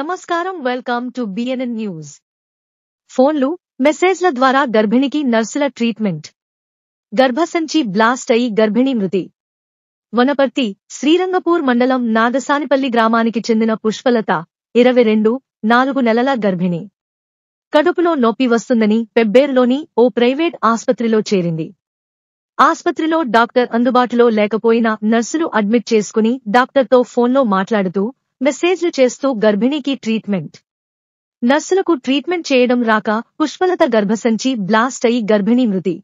నమస్కారం welcome to BNN news ఫోన్లు మెసేజ్ల ద్వారా గర్భిణికి నర్సుల ట్రీట్మెంట్ గర్భసంచి బ్లాస్ట్ అయి గర్భిణి మృతి వనపర్తి శ్రీరంగపూర్ మండలం నాగసానిపల్లి గ్రామానికి చెందిన పుష్పలత ఇరవై రెండు నాలుగు నెలల గర్భిణి కడుపులో నొప్పి వస్తుందని పెబ్బేర్లోని ఓ ప్రైవేట్ ఆస్పత్రిలో చేరింది ఆస్పత్రిలో డాక్టర్ అందుబాటులో లేకపోయినా నర్సులు అడ్మిట్ చేసుకుని డాక్టర్తో ఫోన్లో మాట్లాడుతూ మెసేజ్ చేస్తూ గర్భిణికి ట్రీట్మెంట్ నస్లకు ట్రీట్మెంట్ చేయడం రాక పుష్పనత గర్భసంచి బ్లాస్ట్ అయ్యి గర్భిణి మృతి